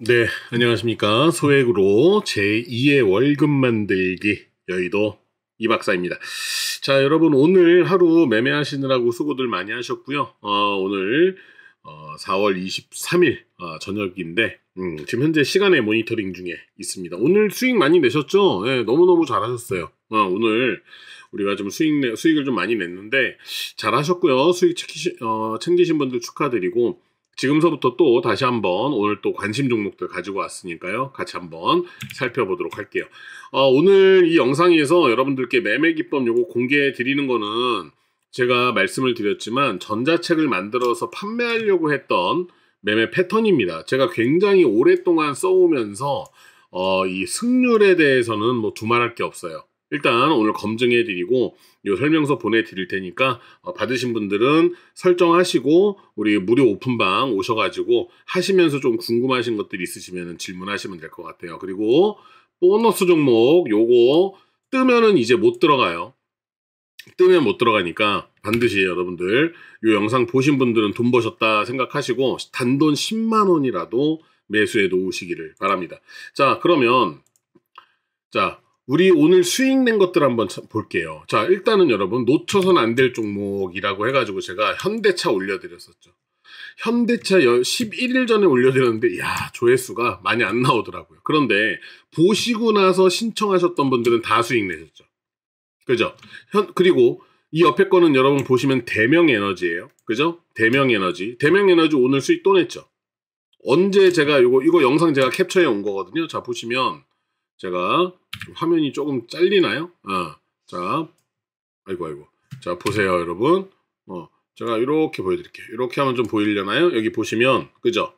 네, 안녕하십니까. 소액으로 제2의 월급 만들기 여의도 이 박사입니다. 자, 여러분 오늘 하루 매매하시느라고 수고들 많이 하셨고요. 어, 오늘 어, 4월 23일 어, 저녁인데 음, 지금 현재 시간에 모니터링 중에 있습니다. 오늘 수익 많이 내셨죠? 네, 너무너무 잘하셨어요. 어, 오늘 우리가 좀 수익, 수익을 좀 많이 냈는데 잘하셨고요. 수익 챙기신, 어, 챙기신 분들 축하드리고 지금서부터 또 다시 한번 오늘 또 관심 종목들 가지고 왔으니까요. 같이 한번 살펴보도록 할게요. 어, 오늘 이 영상에서 여러분들께 매매 기법 요거 공개해 드리는 거는 제가 말씀을 드렸지만 전자책을 만들어서 판매하려고 했던 매매 패턴입니다. 제가 굉장히 오랫동안 써오면서 어, 이 승률에 대해서는 뭐 두말할 게 없어요. 일단 오늘 검증해 드리고 이 설명서 보내 드릴 테니까 어, 받으신 분들은 설정하시고 우리 무료 오픈방 오셔 가지고 하시면서 좀 궁금하신 것들 있으시면 질문하시면 될 것 같아요. 그리고 보너스 종목 요거 뜨면은 이제 못 들어가요. 뜨면 못 들어가니까 반드시 여러분들 요 영상 보신 분들은 돈 버셨다 생각하시고 단돈 10만 원이라도 매수해 놓으시기를 바랍니다. 자, 그러면 자, 우리 오늘 수익낸 것들 한번 볼게요. 자, 일단은 여러분 놓쳐선 안 될 종목이라고 해가지고 제가 현대차 올려드렸었죠. 현대차 11일 전에 올려드렸는데 야 조회수가 많이 안 나오더라고요. 그런데 보시고 나서 신청하셨던 분들은 다 수익 내셨죠. 그죠? 현, 그리고 이 옆에 거는 여러분 보시면 대명에너지예요. 그죠? 대명에너지. 대명에너지 오늘 수익 또 냈죠. 언제 제가 이거 이거 영상 제가 캡처해 온 거거든요. 자 보시면 제가 화면이 조금 잘리나요? 아, 자, 아이고 아이고. 자 보세요 여러분. 어, 제가 이렇게 보여드릴게요. 이렇게 하면 좀 보이려나요? 여기 보시면 그죠?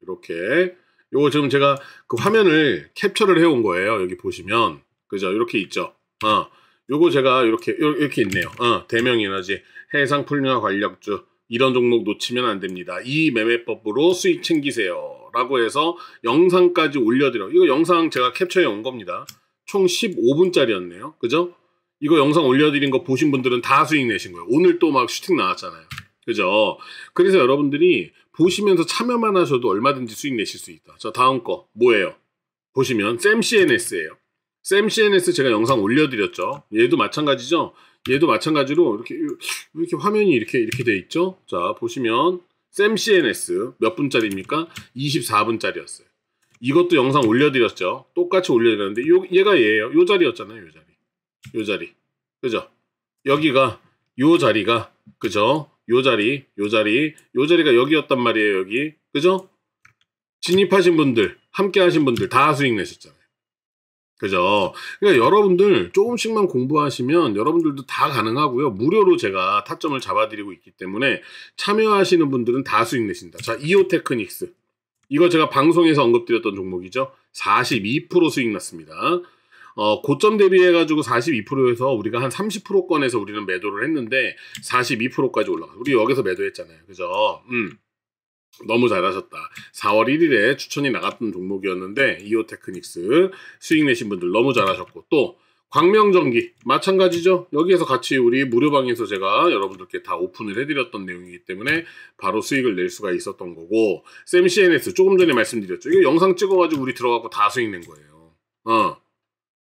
이렇게 요거 지금 제가 그 화면을 캡처를 해온 거예요. 여기 보시면 그죠? 이렇게 있죠. 아, 요거 제가 이렇게 이렇게 있네요. 아, 어, 대명에너지, 해상풀류와 관력주 이런 종목 놓치면 안 됩니다. 이 매매법으로 수익 챙기세요. 라고 해서 영상까지 올려드려. 이거 영상 제가 캡처해 온 겁니다. 총 15분짜리였네요. 그죠? 이거 영상 올려드린 거 보신 분들은 다 수익 내신 거예요. 오늘 또 막 슈팅 나왔잖아요. 그죠? 그래서 여러분들이 보시면서 참여만 하셔도 얼마든지 수익 내실 수 있다. 저 다음 거 뭐예요? 보시면 쌤 CNS예요. 쌤 CNS 제가 영상 올려드렸죠. 얘도 마찬가지죠. 얘도 마찬가지로 이렇게 이렇게 화면이 이렇게 이렇게 돼 있죠. 자 보시면 샘 CNS 몇 분짜리입니까? 24분짜리였어요. 이것도 영상 올려드렸죠. 똑같이 올려드렸는데 요, 얘가 얘예요. 요 자리였잖아요. 요 자리. 요 자리. 그죠? 여기가 요 자리가 그죠? 요 자리, 요 자리, 요 자리가 여기였단 말이에요. 여기. 그죠? 진입하신 분들, 함께 하신 분들 다 수익 내셨잖아요. 그죠? 그러니까 여러분들 조금씩만 공부하시면 여러분들도 다 가능하고요. 무료로 제가 타점을 잡아드리고 있기 때문에 참여하시는 분들은 다 수익 내신다. 자, 이오 테크닉스. 이거 제가 방송에서 언급드렸던 종목이죠. 42% 수익 났습니다. 어, 고점 대비해가지고 42%에서 우리가 한 3 0권에서 우리는 매도를 했는데 42%까지 올라가. 우리 여기서 매도했잖아요. 그죠? 음. 너무 잘하셨다. 4월 1일에 추천이 나갔던 종목이었는데 이오테크닉스 수익 내신 분들 너무 잘하셨고 또 광명전기 마찬가지죠. 여기에서 같이 우리 무료방에서 제가 여러분들께 다 오픈을 해드렸던 내용이기 때문에 바로 수익을 낼 수가 있었던 거고 쌤 CNS 조금 전에 말씀드렸죠. 이거 영상 찍어가지고 우리 들어가고 다 수익 낸 거예요. 어,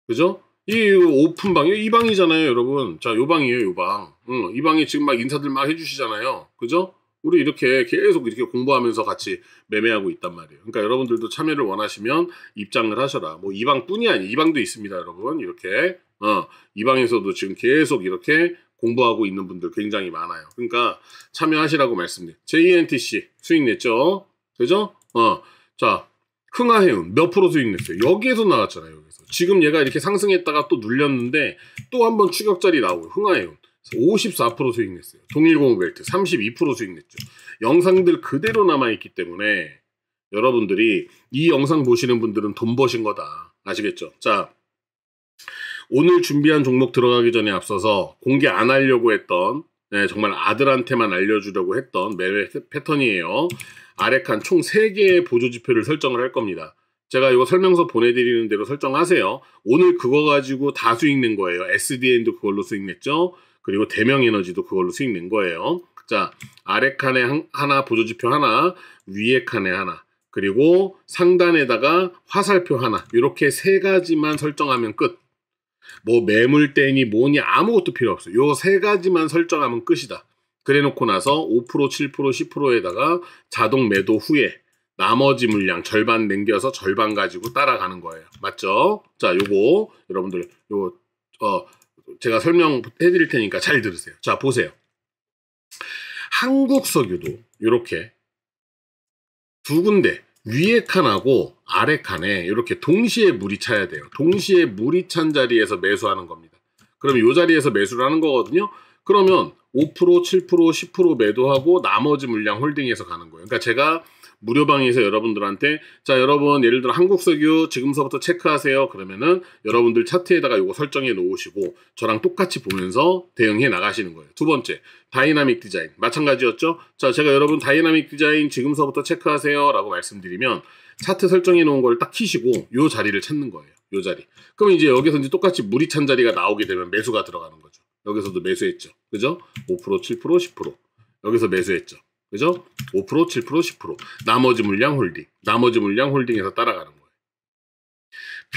그죠? 이오픈방이 방이잖아요, 여러분. 자, 요 방이에요, 요 방. 응, 이 방이 지금 막 인사들 막 해주시잖아요. 그죠? 우리 이렇게 계속 이렇게 공부하면서 같이 매매하고 있단 말이에요. 그러니까 여러분들도 참여를 원하시면 입장을 하셔라. 뭐 이방뿐이 아니 이방도 있습니다, 여러분. 이렇게 어, 이방에서도 지금 계속 이렇게 공부하고 있는 분들 굉장히 많아요. 그러니까 참여하시라고 말씀드려요. JNTC 수익 냈죠? 되죠? 어. 자, 흥하해운 몇 프로 수익 냈어요? 여기에서 나왔잖아요. 여기서. 지금 얘가 이렇게 상승했다가 또 눌렸는데 또 한번 추격자리 나오고 흥하해운 54% 수익 냈어요. 동일공벨트32% 수익 냈죠. 영상들 그대로 남아있기 때문에 여러분들이 이 영상 보시는 분들은 돈 버신 거다. 아시겠죠? 자, 오늘 준비한 종목 들어가기 전에 앞서서 공개 안 하려고 했던 네, 정말 아들한테만 알려주려고 했던 매매 패턴이에요. 아래 칸 총 3개의 보조지표를 설정을 할 겁니다. 제가 이거 설명서 보내드리는 대로 설정하세요. 오늘 그거 가지고 다 수익 낸 거예요. SDN도 그걸로 수익 냈죠. 그리고 대명에너지도 그걸로 수익 낸 거예요. 자, 아래 칸에 하나 보조지표 하나, 위에 칸에 하나, 그리고 상단에다가 화살표 하나 이렇게 세 가지만 설정하면 끝. 뭐 매물땡이 뭐니 아무것도 필요 없어. 요 세 가지만 설정하면 끝이다. 그래놓고 나서 5% 7% 10%에다가 자동 매도 후에 나머지 물량 절반 남겨서 절반 가지고 따라가는 거예요. 맞죠? 자, 요거 여러분들 요 어, 제가 설명해 드릴 테니까 잘 들으세요. 자, 보세요. 한국 석유도 이렇게 두 군데 위에 칸하고 아래 칸에 이렇게 동시에 물이 차야 돼요. 동시에 물이 찬 자리에서 매수하는 겁니다. 그러면 이 자리에서 매수를 하는 거거든요. 그러면 5%, 7%, 10% 매도하고 나머지 물량 홀딩해서 가는 거예요. 그러니까 제가 무료 방에서 여러분들한테 자 여러분 예를 들어 한국 석유 지금서부터 체크하세요 그러면은 여러분들 차트에다가 요거 설정해 놓으시고 저랑 똑같이 보면서 대응해 나가시는 거예요. 두 번째 다이나믹 디자인 마찬가지였죠. 자 제가 여러분 다이나믹 디자인 지금서부터 체크하세요라고 말씀드리면 차트 설정해 놓은 걸 딱 키시고 요 자리를 찾는 거예요. 요 자리. 그럼 이제 여기서 이제 똑같이 물이 찬 자리가 나오게 되면 매수가 들어가는 거죠. 여기서도 매수했죠. 그죠? 5%, 7%, 10%. 여기서 매수했죠. 그죠? 5%, 7%, 10%. 나머지 물량 홀딩. 나머지 물량 홀딩에서 따라가는 거예요.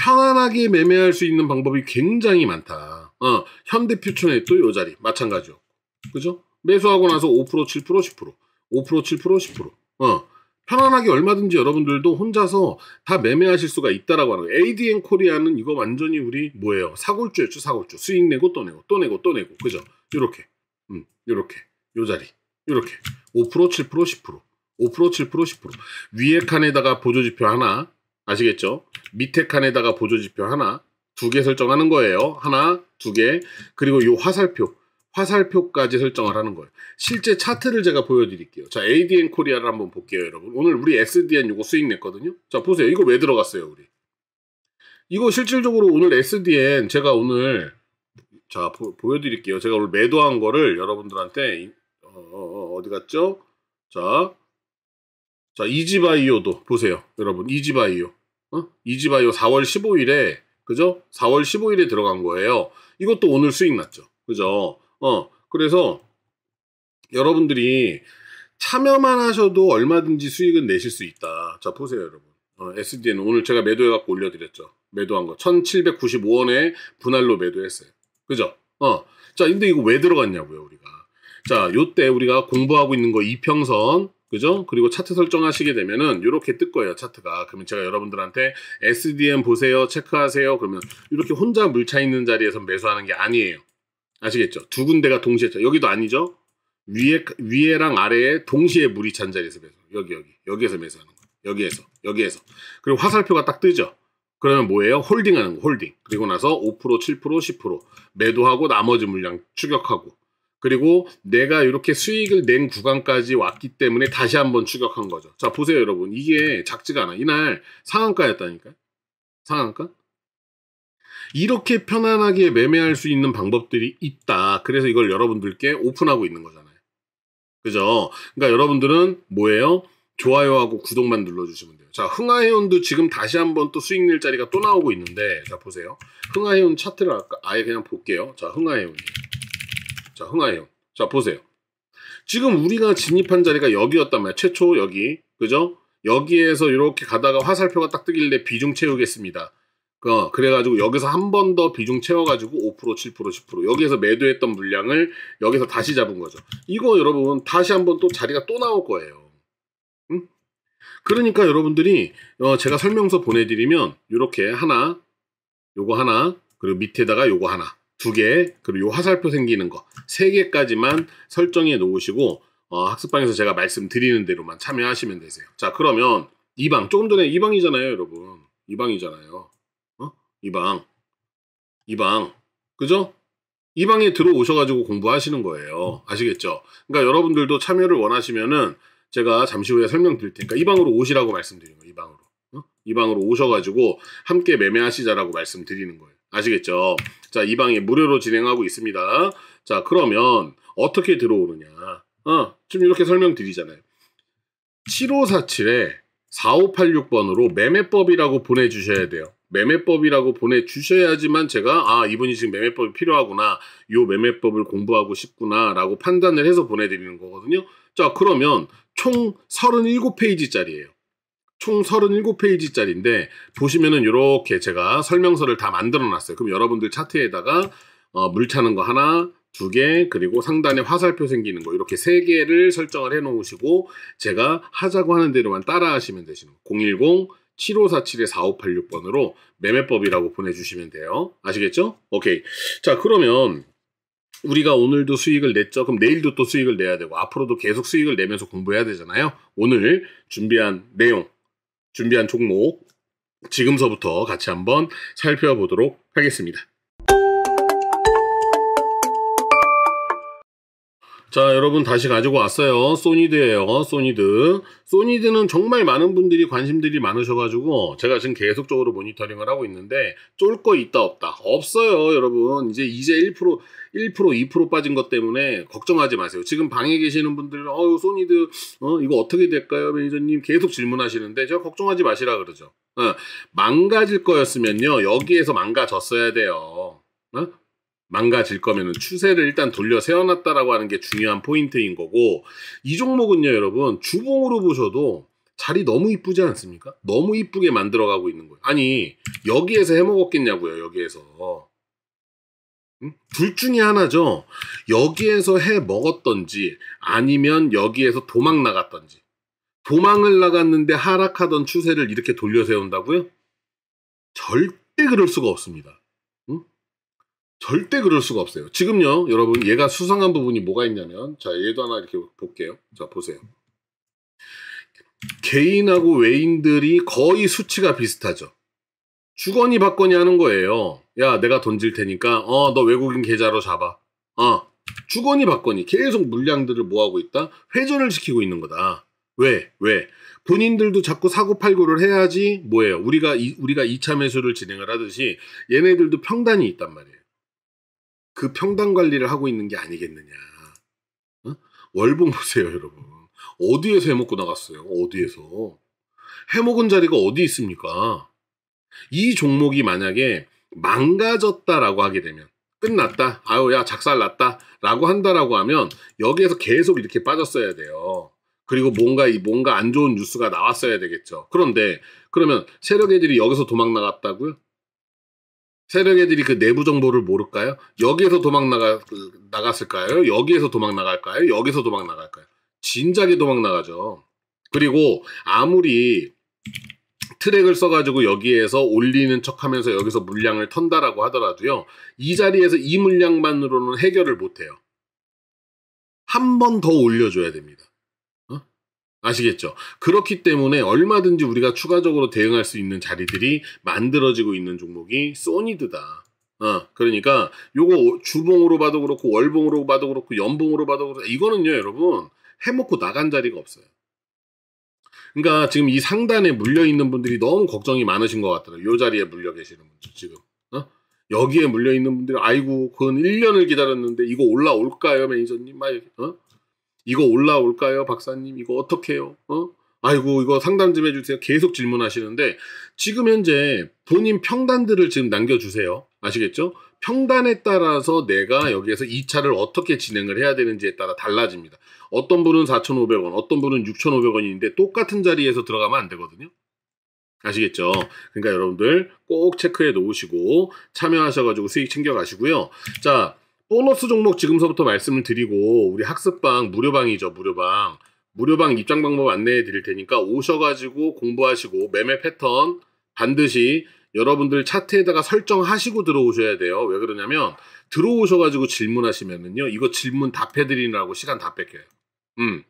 편안하게 매매할 수 있는 방법이 굉장히 많다. 어, 현대퓨처넷 또요 자리. 마찬가지였고. 그죠? 매수하고 나서 5%, 7%, 10%. 5%, 7%, 10%. 어. 편안하게 얼마든지 여러분들도 혼자서 다 매매하실 수가 있다라고 하는 거예요. ADN 코리아는 이거 완전히 우리 뭐예요? 사골주였죠, 사골주. 수익 내고 또 내고 또 내고 또 내고. 그죠? 요렇게. 음, 요렇게. 요 자리. 이렇게 5% 7% 10% 5% 7% 10% 위에 칸에다가 보조지표 하나 아시겠죠? 밑에 칸에다가 보조지표 하나 두 개 설정하는 거예요. 하나 두 개 그리고 요 화살표 화살표까지 설정을 하는 거예요. 실제 차트를 제가 보여드릴게요. 자, ADN 코리아를 한번 볼게요, 여러분. 오늘 우리 SDN 요거 수익 냈거든요. 자, 보세요. 이거 왜 들어갔어요, 우리? 이거 실질적으로 오늘 SDN 제가 오늘 자, 보, 여드릴게요 제가 오늘 매도한 거를 여러분들한테 어, 어, 어, 어 디 갔죠? 자, 자 이지바이오도 보세요, 여러분 이지바이오, 어? 이지바이오 4월 15일에 그죠? 4월 15일에 들어간 거예요. 이것도 오늘 수익 났죠, 그죠? 어, 그래서 여러분들이 참여만 하셔도 얼마든지 수익은 내실 수 있다. 자 보세요, 여러분. 어, SDN 오늘 제가 매도해갖고 올려드렸죠. 매도한 거 1,795원에 분할로 매도했어요. 그죠? 어. 자, 근데 이거 왜 들어갔냐고요, 우리 자, 요때 우리가 공부하고 있는 거 이평선 그죠? 그리고 차트 설정하시게 되면은 이렇게 뜰 거예요, 차트가. 그러면 제가 여러분들한테 SDM 보세요, 체크하세요. 그러면 이렇게 혼자 물차 있는 자리에서 매수하는 게 아니에요. 아시겠죠? 두 군데가 동시에 차. 여기도 아니죠? 위에 위에랑 아래에 동시에 물이 찬 자리에서 매수. 여기 여기. 여기에서 매수하는 거. 여기에서. 여기에서. 그리고 화살표가 딱 뜨죠. 그러면 뭐예요? 홀딩하는 거, 홀딩. 그리고 나서 5%, 7%, 10% 매도하고 나머지 물량 추격하고 그리고 내가 이렇게 수익을 낸 구간까지 왔기 때문에 다시 한번 추격한 거죠. 자, 보세요, 여러분. 이게 작지가 않아. 이날 상한가였다니까 상한가? 이렇게 편안하게 매매할 수 있는 방법들이 있다. 그래서 이걸 여러분들께 오픈하고 있는 거잖아요. 그죠? 그러니까 여러분들은 뭐예요? 좋아요하고 구독만 눌러주시면 돼요. 자, 흥하해운도 지금 다시 한번 또 수익 낼 자리가 또 나오고 있는데, 자, 보세요. 흥하해운 차트를 아예 그냥 볼게요. 자, 흥하해운. 자, 흥하예요. 자, 보세요. 지금 우리가 진입한 자리가 여기였단 말이야. 최초 여기. 그죠? 여기에서 이렇게 가다가 화살표가 딱 뜨길래 비중 채우겠습니다. 어, 그래가지고 여기서 한 번 더 비중 채워가지고 5%, 7%, 10% 여기에서 매도했던 물량을 여기서 다시 잡은 거죠. 이거 여러분 다시 한 번 또 자리가 또 나올 거예요. 응? 그러니까 여러분들이 어, 제가 설명서 보내드리면 이렇게 하나, 요거 하나, 그리고 밑에다가 요거 하나 두 개, 그리고 요 화살표 생기는 거 세 개까지만 설정해 놓으시고 어, 학습방에서 제가 말씀드리는 대로만 참여하시면 되세요. 자, 그러면 이 방 조금 전에 이방이잖아요, 여러분. 이방이잖아요. 어? 이방. 이 방. 그죠? 이방에 들어오셔가지고 공부하시는 거예요. 아시겠죠? 그러니까 여러분들도 참여를 원하시면은 제가 잠시 후에 설명드릴 테니까 이방으로 오시라고 말씀드리는 거예요. 이방으로. 어? 이방으로 오셔가지고 함께 매매하시자라고 말씀드리는 거예요. 아시겠죠? 자, 이방에 무료로 진행하고 있습니다. 자, 그러면 어떻게 들어오느냐. 어, 지금 이렇게 설명드리잖아요. 7547에 4586번으로 매매법이라고 보내주셔야 돼요. 매매법이라고 보내주셔야지만 제가 아 이분이 지금 매매법이 필요하구나 요 매매법을 공부하고 싶구나 라고 판단을 해서 보내드리는 거거든요 자 그러면 총 37페이지짜리예요 총 37페이지짜리인데 보시면은 이렇게 제가 설명서를 다 만들어 놨어요. 그럼 여러분들 차트에다가 어, 물 차는 거 하나, 두 개, 그리고 상단에 화살표 생기는 거 이렇게 세 개를 설정을 해 놓으시고 제가 하자고 하는 대로만 따라 하시면 되시는 010 7547-4586번으로 매매법이라고 보내주시면 돼요. 아시겠죠? 오케이. 자, 그러면 우리가 오늘도 수익을 냈죠. 그럼 내일도 또 수익을 내야 되고 앞으로도 계속 수익을 내면서 공부해야 되잖아요. 오늘 준비한 내용 준비한 종목 지금서부터 같이 한번 살펴보도록 하겠습니다. 자 여러분 다시 가지고 왔어요 소니드예요 소니드 소니드는 정말 많은 분들이 관심들이 많으셔가지고 제가 지금 계속적으로 모니터링을 하고 있는데 쫄 거 있다 없다 없어요 여러분 이제 이제 1% 1% 2% 빠진 것 때문에 걱정하지 마세요 지금 방에 계시는 분들 어유 소니드 어 이거 어떻게 될까요 매니저님 계속 질문하시는데 제가 걱정하지 마시라 그러죠 어, 망가질 거였으면요 여기에서 망가졌어야 돼요 어? 망가질 거면 추세를 일단 돌려 세워놨다라고 하는 게 중요한 포인트인 거고 이 종목은요 여러분 주봉으로 보셔도 자리 너무 이쁘지 않습니까? 너무 이쁘게 만들어가고 있는 거예요. 아니 여기에서 해먹었겠냐고요 여기에서 둘 중에 하나죠. 여기에서 해 먹었던지 아니면 여기에서 도망 나갔던지 도망을 나갔는데 하락하던 추세를 이렇게 돌려 세운다고요? 절대 그럴 수가 없습니다. 절대 그럴 수가 없어요. 지금요, 여러분, 얘가 수상한 부분이 뭐가 있냐면, 자, 얘도 하나 이렇게 볼게요. 자, 보세요. 개인하고 외인들이 거의 수치가 비슷하죠. 주거니 받거니 하는 거예요. 야, 내가 던질 테니까, 어, 너 외국인 계좌로 잡아. 어, 주거니 받거니 계속 물량들을 모하고 있다? 회전을 시키고 있는 거다. 왜? 왜? 본인들도 자꾸 사고 팔고를 해야지 뭐예요? 우리가 이, 우리가 이차 매수를 진행을 하듯이 얘네들도 평단이 있단 말이에요. 그 평당 관리를 하고 있는 게 아니겠느냐. 어? 월봉 보세요, 여러분. 어디에서 해먹고 나갔어요? 어디에서? 해먹은 자리가 어디 있습니까? 이 종목이 만약에 망가졌다라고 하게 되면 끝났다. 아유, 야, 작살났다. 라고 한다라고 하면 여기에서 계속 이렇게 빠졌어야 돼요. 그리고 뭔가 이 뭔가 안 좋은 뉴스가 나왔어야 되겠죠. 그런데 그러면 세력 애들이 여기서 도망 나갔다고요? 세력 애들이 그 내부 정보를 모를까요? 여기에서 도망 나가 그, 나갔을까요? 여기에서 도망 나갈까요? 여기서 도망 나갈까요? 진작에 도망 나가죠. 그리고 아무리 트랙을 써가지고 여기에서 올리는 척하면서 여기서 물량을 턴다라고 하더라도요 이 자리에서 이 물량만으로는 해결을 못해요. 한 번 더 올려줘야 됩니다. 아시겠죠? 그렇기 때문에 얼마든지 우리가 추가적으로 대응할 수 있는 자리들이 만들어지고 있는 종목이 소니드다. 어, 그러니까 요거 주봉으로 봐도 그렇고 월봉으로 봐도 그렇고 연봉으로 봐도 그렇고 이거는요 여러분 해먹고 나간 자리가 없어요. 그러니까 지금 이 상단에 물려 있는 분들이 너무 걱정이 많으신 것 같더라고요. 요 자리에 물려 계시는 분들 지금. 어? 여기에 물려 있는 분들이 아이고 그건 1년을 기다렸는데 이거 올라올까요 매니저님? 막 어? 이거 올라올까요, 박사님? 이거 어떻게요? 해 어? 아이고 이거 상담 좀 해주세요. 계속 질문하시는데 지금 현재 본인 평단들을 지금 남겨주세요. 아시겠죠? 평단에 따라서 내가 여기에서 2차를 어떻게 진행을 해야 되는지에 따라 달라집니다. 어떤 분은 4,500원, 어떤 분은 6,500원인데 똑같은 자리에서 들어가면 안 되거든요. 아시겠죠? 그러니까 여러분들 꼭 체크해 놓으시고 참여하셔가지고 수익 챙겨가시고요. 자, 보너스 종목 지금서부터 말씀을 드리고 우리 학습방 무료방이죠 무료방 무료방 입장 방법 안내해 드릴 테니까 오셔가지고 공부하시고 매매 패턴 반드시 여러분들 차트에다가 설정하시고 들어오셔야 돼요 왜 그러냐면 들어오셔가지고 질문하시면은요 이거 질문 답해 드리느라고 시간 다 뺏겨요 음.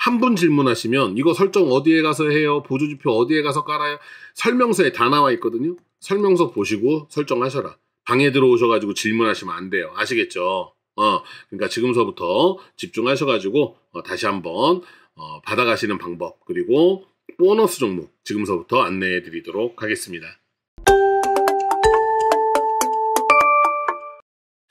한 분 질문하시면 이거 설정 어디에 가서 해요 보조지표 어디에 가서 깔아요 설명서에 다 나와 있거든요 설명서 보시고 설정하셔라 방에 들어오셔가지고 질문하시면 안 돼요. 아시겠죠? 어, 그러니까 지금서부터 집중하셔가지고 어, 다시 한번 어, 받아가시는 방법 그리고 보너스 종목 지금서부터 안내해 드리도록 하겠습니다.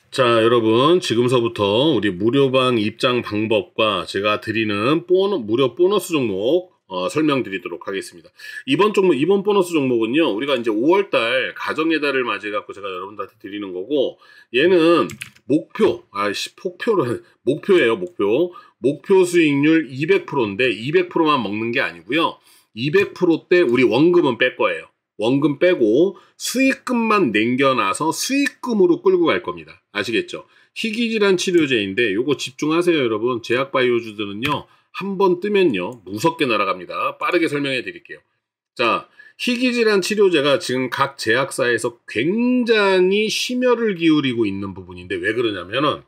자 여러분 지금서부터 우리 무료방 입장 방법과 제가 드리는 보너, 무료 보너스 종목 어, 설명드리도록 하겠습니다. 이번 종목, 이번 보너스 종목은요, 우리가 이제 5월달 가정의 달을 맞이해갖고 제가 여러분들한테 드리는 거고, 얘는 목표, 아씨, 폭표를, 목표예요, 목표. 목표 수익률 200%인데, 200%만 먹는 게 아니고요. 2 0 0 때 우리 원금은 뺄 거예요. 원금 빼고 수익금만 냉겨놔서 수익금으로 끌고 갈 겁니다. 아시겠죠? 희귀질환 치료제인데 요거 집중하세요 여러분. 제약바이오주들은요. 한번 뜨면요 무섭게 날아갑니다. 빠르게 설명해 드릴게요. 자, 희귀질환 치료제가 지금 각 제약사에서 굉장히 심혈을 기울이고 있는 부분인데 왜 그러냐면은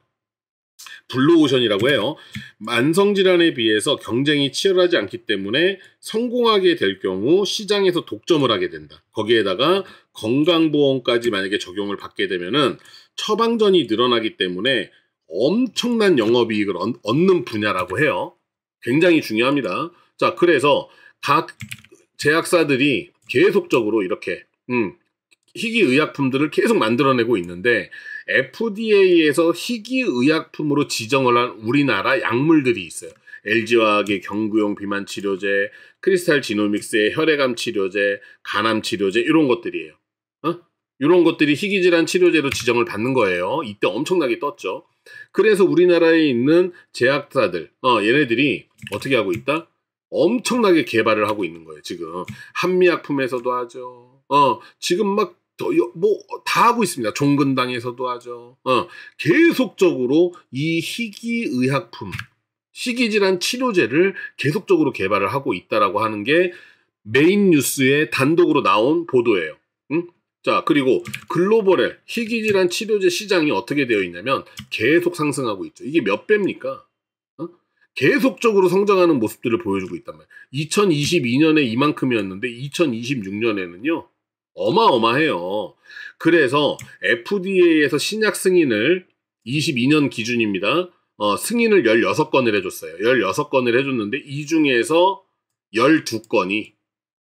블루오션이라고 해요. 만성질환에 비해서 경쟁이 치열하지 않기 때문에 성공하게 될 경우 시장에서 독점을 하게 된다. 거기에다가 건강보험까지 만약에 적용을 받게 되면은 처방전이 늘어나기 때문에 엄청난 영업이익을 얻는 분야라고 해요. 굉장히 중요합니다. 자, 그래서 각 제약사들이 계속적으로 이렇게 음, 희귀 의약품들을 계속 만들어내고 있는데 FDA에서 희귀 의약품으로 지정을 한 우리나라 약물들이 있어요. LG화학의 경구용 비만 치료제, 크리스탈 지노믹스의 혈액암 치료제, 간암 치료제 이런 것들이에요. 어? 이런 것들이 희귀 질환 치료제로 지정을 받는 거예요. 이때 엄청나게 떴죠. 그래서 우리나라에 있는 제약사들, 어, 얘네들이 어떻게 하고 있다? 엄청나게 개발을 하고 있는 거예요, 지금. 한미약품에서도 하죠. 어, 지금 막, 뭐, 다 하고 있습니다. 종근당에서도 하죠. 어, 계속적으로 이 희귀의약품, 희귀질환 치료제를 계속적으로 개발을 하고 있다라고 하는 게 메인 뉴스에 단독으로 나온 보도예요. 응? 자, 그리고 글로벌의 희귀질환 치료제 시장이 어떻게 되어 있냐면 계속 상승하고 있죠. 이게 몇 배입니까? 계속적으로 성장하는 모습들을 보여주고 있단 말이에요. 2022년에 이만큼이었는데 2026년에는요. 어마어마해요. 그래서 FDA에서 신약 승인을 22년 기준입니다. 어, 승인을 16건을 해줬어요. 16건을 해줬는데 이 중에서 12건이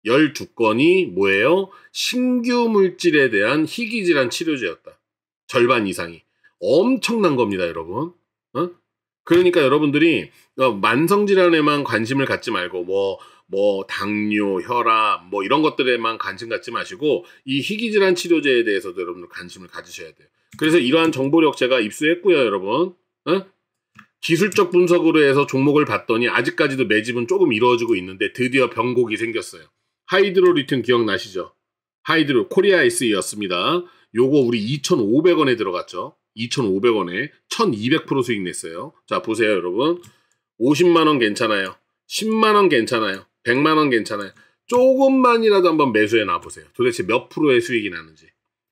12건이 뭐예요? 신규 물질에 대한 희귀 질환 치료제였다. 절반 이상이. 엄청난 겁니다, 여러분. 어? 그러니까 여러분들이 어, 만성 질환에만 관심을 갖지 말고 뭐뭐 뭐, 당뇨, 혈압 뭐 이런 것들에만 관심 갖지 마시고 이 희귀 질환 치료제에 대해서도 여러분들 관심을 가지셔야 돼요. 그래서 이러한 정보력 제가 입수했고요, 여러분. 어? 기술적 분석으로 해서 종목을 봤더니 아직까지도 매집은 조금 이루어지고 있는데 드디어 변곡이 생겼어요. 하이드로리튬 기억나시죠? 하이드로 코리아 에이스였습니다 요거 우리 2,500원에 들어갔죠. 2,500원에 1,200% 수익 냈어요. 자, 보세요, 여러분. 50만원 괜찮아요. 10만원 괜찮아요. 100만원 괜찮아요. 조금만이라도 한번 매수해 놔보세요. 도대체 몇 프로의 수익이 나는지.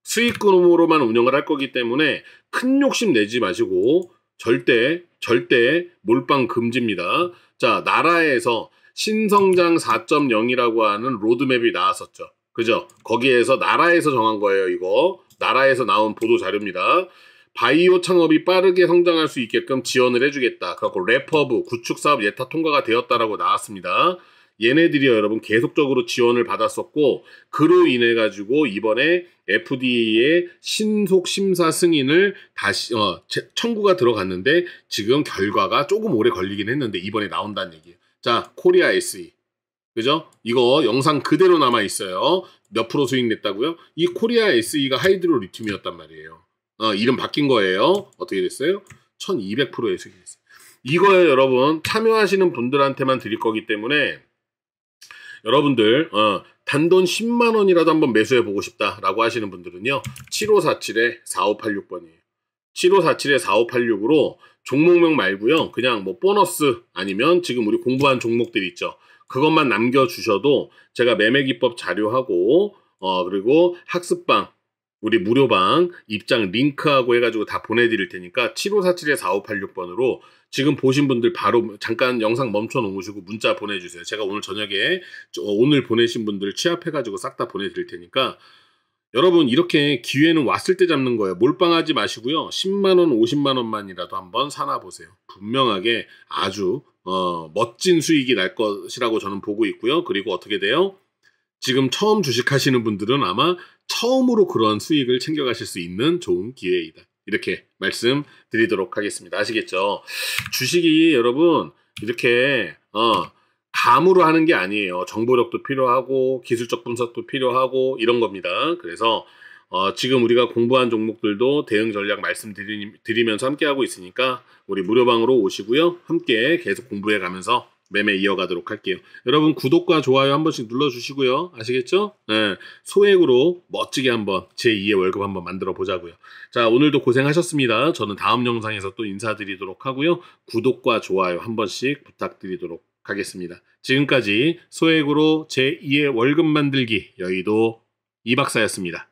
수익금으로만 운영을 할 거기 때문에 큰 욕심 내지 마시고 절대, 절대 몰빵 금지입니다. 자, 나라에서 신성장 4.0이라고 하는 로드맵이 나왔었죠. 그죠? 거기에서 나라에서 정한 거예요, 이거. 나라에서 나온 보도 자료입니다. 바이오 창업이 빠르게 성장할 수 있게끔 지원을 해주겠다. 그래갖고 래퍼브 구축사업 예타 통과가 되었다라고 나왔습니다. 얘네들이요 여러분 계속적으로 지원을 받았었고 그로 인해 가지고 이번에 FDA의 신속 심사 승인을 다시 어, 청구가 들어갔는데 지금 결과가 조금 오래 걸리긴 했는데 이번에 나온다는 얘기예요. 자 코리아 SE 그죠? 이거 영상 그대로 남아 있어요. 몇 프로 수익 냈다고요? 이 코리아 SE가 하이드로 리튬이었단 말이에요. 어, 이름 바뀐 거예요. 어떻게 됐어요? 1200%에 수익됐어요 이거에 여러분 참여하시는 분들한테만 드릴 거기 때문에 여러분들 어, 단돈 10만 원이라도 한번 매수해 보고 싶다라고 하시는 분들은요. 7547에 4586번이에요. 7547에 4586으로 종목명 말고요. 그냥 뭐 보너스 아니면 지금 우리 공부한 종목들 있죠. 그것만 남겨주셔도 제가 매매기법 자료하고 어 그리고 학습방 우리 무료방 입장 링크하고 해가지고 다 보내드릴 테니까 7547-4586번으로 지금 보신 분들 바로 잠깐 영상 멈춰 놓으시고 문자 보내주세요. 제가 오늘 저녁에 어, 오늘 보내신 분들 취합해가지고 싹 다 보내드릴 테니까 여러분 이렇게 기회는 왔을 때 잡는 거예요. 몰빵하지 마시고요. 10만원, 50만원만이라도 한번 사놔보세요. 분명하게 아주 어, 멋진 수익이 날 것이라고 저는 보고 있고요. 그리고 어떻게 돼요? 지금 처음 주식하시는 분들은 아마 처음으로 그러한 수익을 챙겨가실 수 있는 좋은 기회이다. 이렇게 말씀드리도록 하겠습니다. 아시겠죠? 주식이 여러분 이렇게 어, 감으로 하는 게 아니에요. 정보력도 필요하고 기술적 분석도 필요하고 이런 겁니다. 그래서 어, 지금 우리가 공부한 종목들도 대응 전략 말씀드리면서 함께 하고 있으니까 우리 무료방으로 오시고요. 함께 계속 공부해 가면서 매매 이어가도록 할게요. 여러분 구독과 좋아요 한 번씩 눌러주시고요. 아시겠죠? 네, 소액으로 멋지게 한번 제2의 월급 한번 만들어 보자고요. 자 오늘도 고생하셨습니다. 저는 다음 영상에서 또 인사드리도록 하고요. 구독과 좋아요 한 번씩 부탁드리도록 하겠습니다. 지금까지 소액으로 제2의 월급 만들기 여의도 이박사였습니다.